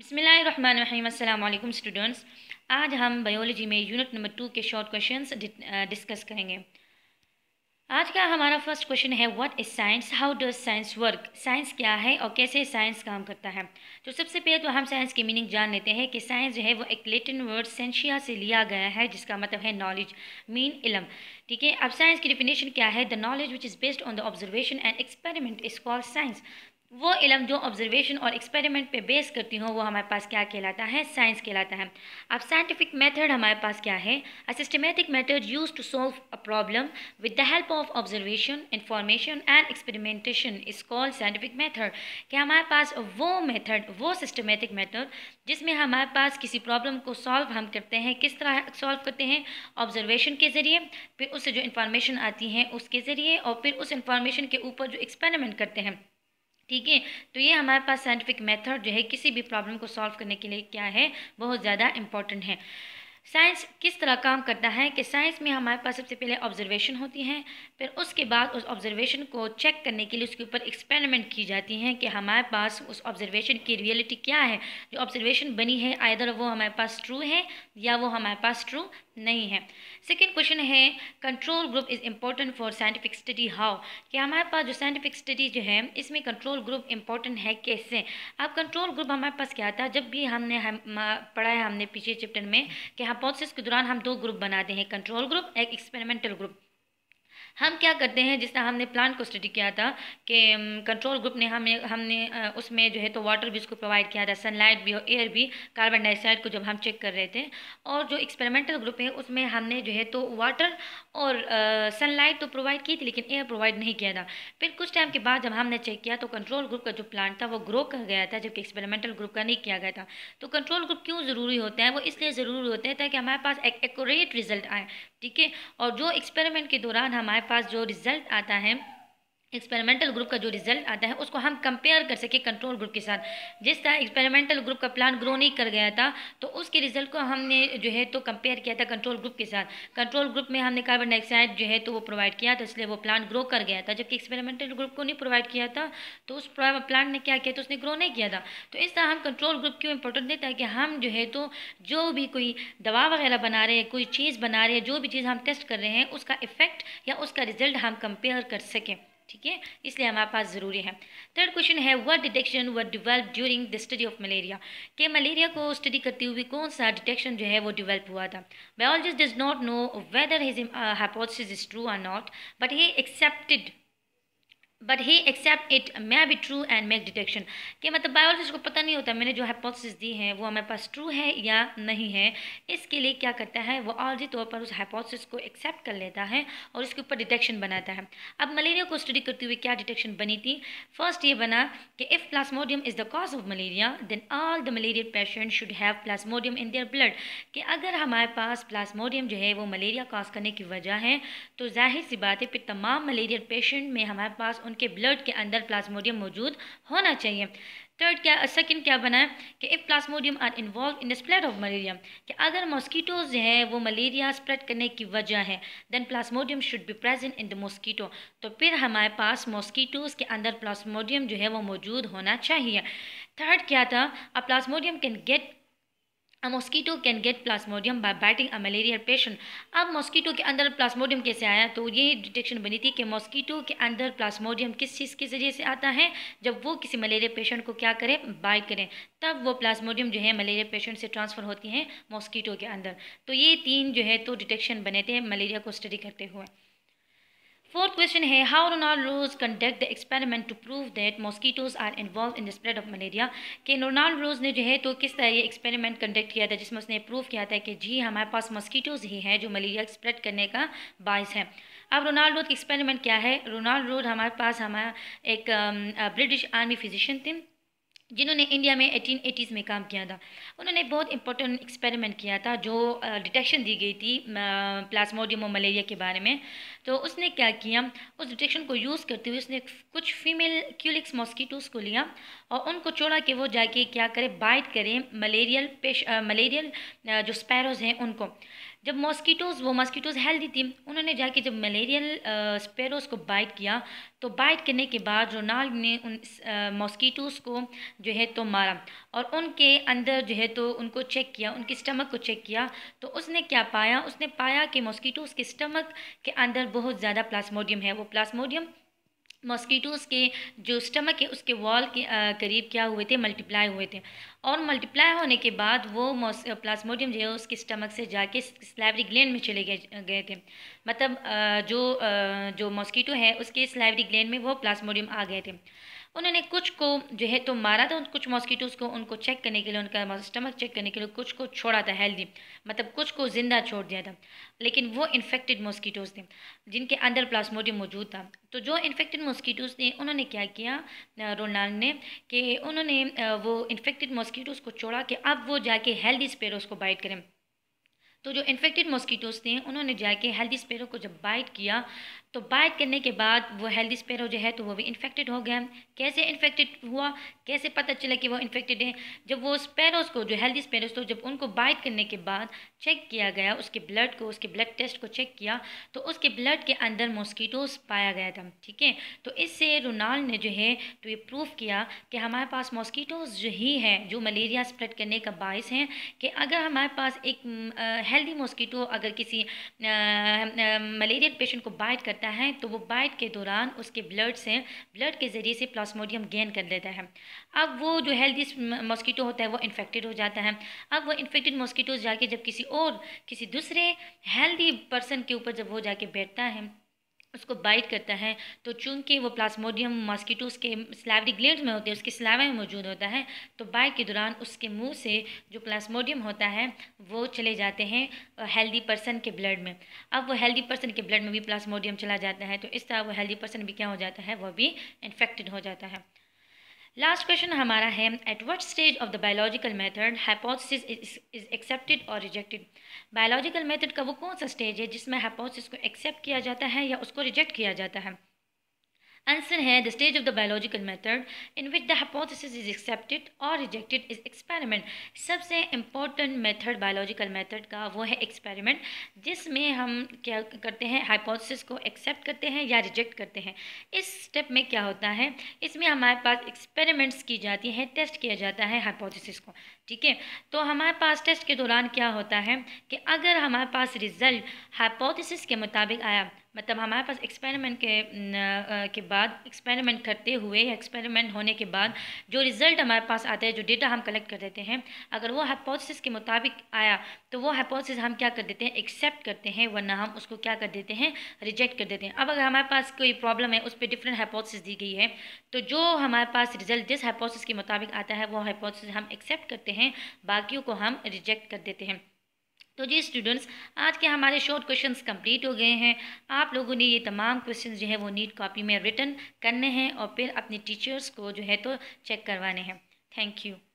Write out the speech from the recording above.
अस्सलाम अल्लाम स्टूडेंट्स आज हम बायोलॉजी में यूनिट नंबर टू के शॉर्ट क्वेश्चन डिस्कस करेंगे आज का हमारा फर्स्ट क्वेश्चन है what is science how does science work science क्या है और कैसे साइंस काम करता है तो सबसे पहले तो हम साइंस की मीनिंग जान लेते हैं कि साइंस जो है वो एक लेटिन वर्ड सेंशिया से लिया गया है जिसका मतलब है नॉलेज मीन इलम ठीक है अब साइंस की डिफिनेशन क्या है the knowledge which is based on the observation and experiment is called science वो इलम जो ऑब्जर्वेशन और एक्सपेरिमेंट पे बेस करती हूँ वो हमारे पास क्या कहलाता है साइंस कहलाता है अब साइंटिफिक मेथड हमारे पास क्या है a systematic method use to solve a problem with the help of observation information and experimentation is called scientific method क्या हमारे पास वो मेथड वो सिस्टमेटिक मेथड जिसमें हमारे पास किसी प्रॉब्लम को सॉल्व हम करते हैं किस तरह सॉल्व करते हैं ऑब्जर्वेशन के ज़रिए फिर उससे जो इंफॉर्मेशन आती है उसके ज़रिए और फिर उस इंफॉर्मेशन के ऊपर जो एक्सपेरिमेंट करते हैं ठीक है तो ये हमारे पास साइंटिफिक मेथड जो है किसी भी प्रॉब्लम को सॉल्व करने के लिए क्या है बहुत ज़्यादा इम्पॉर्टेंट है साइंस किस तरह काम करता है कि साइंस में हमारे पास सबसे पहले ऑब्जर्वेशन होती है फिर उसके बाद उस ऑब्जर्वेशन को चेक करने के लिए उसके ऊपर एक्सपेरिमेंट की जाती हैं कि हमारे पास उस ऑब्जर्वेशन की रियलिटी क्या है जो ऑब्जर्वेशन बनी है आइर वो हमारे पास ट्रू है या वो हमारे पास ट्रू नहीं है सेकेंड क्वेश्चन है control group is important for scientific study how कि हमारे पास जो साइंटिफिक स्टडी जो है इसमें कंट्रोल ग्रुप इम्पोर्टेंट है कैसे अब कंट्रोल ग्रुप हमारे पास क्या था जब भी हमने हम पढ़ा है हमने पिछले चैप्टर में कि प्रोसेस हाँ, के दौरान हम दो ग्रुप बनाते हैं कंट्रोल ग्रुप एक एक्सपेरिमेंटल ग्रुप हम क्या करते हैं जिस तरह हमने प्लांट को स्टडी किया था कि कंट्रोल um, ग्रुप ने हमें हमने uh, उसमें जो है तो वाटर भी उसको प्रोवाइड किया था सनलाइट भी और एयर भी कार्बन डाइऑक्साइड को जब हम चेक कर रहे थे और जो एक्सपेरिमेंटल ग्रुप है उसमें हमने जो है तो वाटर और सनलाइट uh, तो प्रोवाइड की थी लेकिन एयर प्रोवाइड नहीं किया था फिर कुछ टाइम के बाद जब हमने चेक किया तो कंट्रोल ग्रुप का जो प्लांट था वो ग्रो कर गया था जबकि एक्सपेरिमेंटल ग्रुप का नहीं किया गया था तो कंट्रोल ग्रुप क्यों ज़रूरी होते हैं वो इसलिए ज़रूरी होते हैं ताकि हमारे पास एक एकट रिजल्ट आए ठीक है और जो एक्सपेरिमेंट के दौरान हमारे पास जो रिज़ल्ट आता है एक्सपेरिमेंटल ग्रुप का जो रिजल्ट आता है उसको हम कंपेयर कर सके कंट्रोल ग्रुप के साथ जिस तरह एक्सपेरिमेंटल ग्रुप का प्लान ग्रो नहीं कर गया था तो उसके रिजल्ट को हमने जो है तो कंपेयर किया था कंट्रोल ग्रुप के साथ कंट्रोल ग्रुप में हमने कार्बन डाइऑक्साइड जो है तो वो प्रोवाइड किया तो इसलिए वो प्लान ग्रो कर गया था जबकि एक्सपेरिमेंटल ग्रुप को नहीं प्रोवाइड किया था तो उस प्लान ने क्या किया तो उसने ग्रो नहीं किया था तो इस तरह हम कंट्रोल ग्रुप क्यों इंपॉर्टेंट देते ताकि कि हम जो है तो जो भी कोई दवा वगैरह बना रहे हैं कोई चीज़ बना रहे हैं जो भी चीज़ हम टेस्ट कर रहे हैं उसका इफेक्ट या उसका रिजल्ट हम कंपेयर कर सकें ठीक है इसलिए हमारे पास ज़रूरी है थर्ड क्वेश्चन है what detection we develop during the study of malaria के मलेरिया को स्टडी करते हुए कौन सा डिटेक्शन जो है वो डिवेल्प हुआ था biologist does not know whether his hypothesis is true or not but he accepted but he accept it may be true and make detection कि मतलब बायोलॉजिस्ट को पता नहीं होता मैंने जो हाइपोथेसिस दी है वो हमारे पास ट्रू है या नहीं है इसके लिए क्या करता है वो ऑलरेडी तौर पर उस हाइपोथेसिस को एक्सेप्ट कर लेता है और उसके ऊपर डिटेक्शन बनाता है अब मलेरिया को स्टडी करते हुए क्या डिटेक्शन बनी थी फर्स्ट ये बना कि if plasmodium is the cause of malaria then all the malaria patient should have plasmodium in their blood कि अगर हमारे पास प्लास्मोडियम जो है वो मलेरिया कॉज करने की वजह है तो जाहिर सी बात है फिर तमाम मलेरिया पेशेंट में हमारे पास उनके ब्लड के अंदर प्लाज्मोडियम मौजूद होना चाहिए थर्ड क्या सेकंड क्या बना है कि if plasmodium are involve in the spread of malaria कि अगर मॉस्कीटोज हैं वो मलेरिया स्प्रेड करने की वजह है then plasmodium should be present in the mosquito तो फिर हमारे पास मॉस्कीटोज के अंदर प्लाज्मोडियम जो है वो मौजूद होना चाहिए थर्ड क्या था a plasmodium can get a mosquito can get plasmodium by batting a malaria patient अब मॉस्कीटो के अंदर plasmodium कैसे आया तो ये डिटेक्शन बनी थी कि मॉस्कीटो के अंदर प्लास्मोडियम किस चीज़ के ज़रिए से आता है जब वो किसी मलेरिया पेशेंट को क्या करें बाइट करें तब वो प्लाज्मोडियम जो है मलेरिया पेशेंट से ट्रांसफ़र होती हैं मॉस्कीटो के अंदर तो ये तीन जो है तो डिटेक्शन बने थे मलेरिया को स्टडी करते हुए फोर्थ क्वेश्चन है how Ronald Ross conduct the experiment to prove that mosquitoes are involve in the spread of malaria कि रोनाल्ड रोज ने जो है तो किस तरह ये एक्सपेरिमेंट कंडक्ट किया था जिसमें उसने प्रूव किया था कि जी हमारे पास मॉस्कीटोज ही हैं जो मलेरिया स्प्रेड करने का बायस है अब रोनाल्ड रोड एक्सपेरिमेंट क्या है रोनाल्ड रोड हमारे पास हमारा एक ब्रिटिश आर्मी फिजिशियन थे जिन्होंने इंडिया में एटीन एटीज़ में काम किया था उन्होंने बहुत इंपॉर्टेंट एक्सपेरिमेंट किया था जो डिटेक्शन दी गई थी प्लाज्मोडियम और मलेरिया के बारे में तो उसने क्या किया उस डिटेक्शन को यूज़ करते हुए उसने कुछ फीमेल क्यूलिक्स मॉस्कीटोज़ को लिया और उनको छोड़ा कि वो जाके क्या करें बाइट करें मलेरियल पेश मलेरियल जो स्पैरोज़ हैं उनको जब मॉस्किटोज़ वो मॉस्किटोज़ हेल्दी थी उन्होंने जाके जब मलेरियल स्पेरोस को बाइट किया तो बाइट करने के बाद रोनाल्ड ने उन मॉस्किटोज़ को जो है तो मारा और उनके अंदर जो है तो उनको चेक किया उनके स्टमक को चेक किया तो उसने क्या पाया उसने पाया कि मॉस्किटोज़ के स्टमक के अंदर बहुत ज़्यादा प्लास्मोडियम है वो प्लास्मोडियम मॉस्किटोज़ के जो स्टमक है उसके वॉल के करीब क्या हुए थे मल्टीप्लाई हुए थे और मल्टीप्लाई होने के बाद वो प्लाज्मोडियम जो है उसके स्टमक से जाके स्लाइवरी ग्लैंड में चले गए गए थे मतलब जो जो मॉस्कीटो है उसके स्लाइवरी ग्लैंड में वो प्लाज्मोडियम आ गए थे उन्होंने कुछ को जो है तो मारा था कुछ मॉस्किटोज़ को उनको चेक करने के लिए उनका स्टमक चेक करने के लिए कुछ को छोड़ा था हेल्दी मतलब कुछ को ज़िंदा छोड़ दिया था लेकिन वो इन्फेक्टेड मॉस्किटोज़ थे जिनके अंदर प्लास्मोडियम मौजूद था तो जो इन्फेक्टेड मॉस्किटोज़ थे उन्होंने क्या किया रोनाल्ड ने कि उन्होंने वो इन्फेक्टेड मॉस्कीटोज़ को छोड़ा कि अब वो जाके हेल्दी स्पेरोज को बाइट करें तो जो इन्फेक्टेड मॉस्किटोज़ थे उन्होंने जाके हेल्दी स्पेरो को जब बाइट किया तो बाइट करने के बाद वो हेल्दी स्पेरो जो है तो वो भी इन्फेक्टेड हो गया कैसे इन्फेक्टेड हुआ कैसे पता चला कि वो इन्फेक्टेड है जब वो स्पेरोज को जो हेल्दी स्पेरोज तो जब उनको बाइट करने के बाद चेक किया गया उसके ब्लड को उसके ब्लड टेस्ट को चेक किया तो उसके ब्लड के अंदर मॉस्कीटोज पाया गया था ठीक है तो इससे रोनाल्ड ने जो है तो ये प्रूफ किया कि हमारे पास मॉस्कीटोज जो ही है जो मलेरिया स्प्रेड करने का बायस है कि अगर हमारे पास एक हेल्दी मॉस्कीटो अगर किसी मलेरिया पेशेंट को बाइट कर करता है तो वो बाइट के दौरान उसके ब्लड से ब्लड के ज़रिए से प्लास्मोडियम गेन कर लेता है अब वो जो हेल्दी मॉस्किटो होता है वो इन्फेक्टेड हो जाता है अब वो इन्फेक्टेड मॉस्किटो जाके जब किसी और किसी दूसरे हेल्दी पर्सन के ऊपर जब वो जाके बैठता है उसको बाइट करता है तो चूंकि वो प्लास्मोडियम मॉस्किटोस के स्लावरी ग्लैंड में होते हैं उसके स्लावा में मौजूद होता है तो बाइट के दौरान उसके मुंह से जो प्लास्मोडियम होता है वो चले जाते हैं हेल्दी पर्सन के ब्लड में अब वो हेल्दी पर्सन के ब्लड में भी प्लास्मोडियम चला जाता है तो इस तरह वो हेल्दी पर्सन भी क्या हो जाता है वह भी इन्फेक्टेड हो जाता है लास्ट क्वेश्चन हमारा है at what stage of the biological method hypothesis is accepted और रिजेक्टेड बायोलॉजिकल मेथड का वो कौन सा स्टेज है जिसमें हाइपोथेसिस को एक्सेप्ट किया जाता है या उसको रिजेक्ट किया जाता है आंसर है the stage of the biological method in which the hypothesis is accepted और रिजेक्टेड इज एक्सपेरिमेंट सबसे इंपॉर्टेंट मेथड बायोलॉजिकल मेथड का वो है एक्सपेरिमेंट जिसमें हम क्या करते हैं हाइपोथेसिस को एक्सेप्ट करते हैं या रिजेक्ट करते हैं इस स्टेप में क्या होता है इसमें हमारे पास एक्सपेरिमेंट्स की जाती हैं टेस्ट किया जाता है हाइपोथेसिस को ठीक है तो हमारे पास टेस्ट के दौरान क्या होता है कि अगर हमारे पास रिजल्ट हाइपोथेसिस के मुताबिक आया मतलब हमारे पास एक्सपेरिमेंट के न, के बाद एक्सपेरिमेंट करते हुए या एक्सपेरिमेंट होने के बाद जो रिज़ल्ट हमारे पास आता है जो डेटा हम कलेक्ट कर देते हैं अगर वो हाइपोथेसिस के मुताबिक आया तो वो हाइपोथेसिस हम क्या कर देते हैं एक्सेप्ट करते हैं वरना हम उसको क्या कर देते हैं रिजेक्ट कर देते हैं अब अगर हमारे पास कोई प्रॉब्लम है उस पर डिफरेंट हाइपोथेसिस दी गई है तो जो हमारे पास रिजल्ट जिस हाइपोथेसिस के मुताबिक आता है वो हाइपोथेसिस हम एक्सेप्ट करते हैं बाकियों को हम रिजेक्ट कर देते हैं तो जी स्टूडेंट्स आज के हमारे शॉर्ट क्वेश्चंस कंप्लीट हो गए हैं आप लोगों ने ये तमाम क्वेश्चंस जो है वो नीट कॉपी में रिटर्न करने हैं और फिर अपने टीचर्स को जो है तो चेक करवाने हैं थैंक यू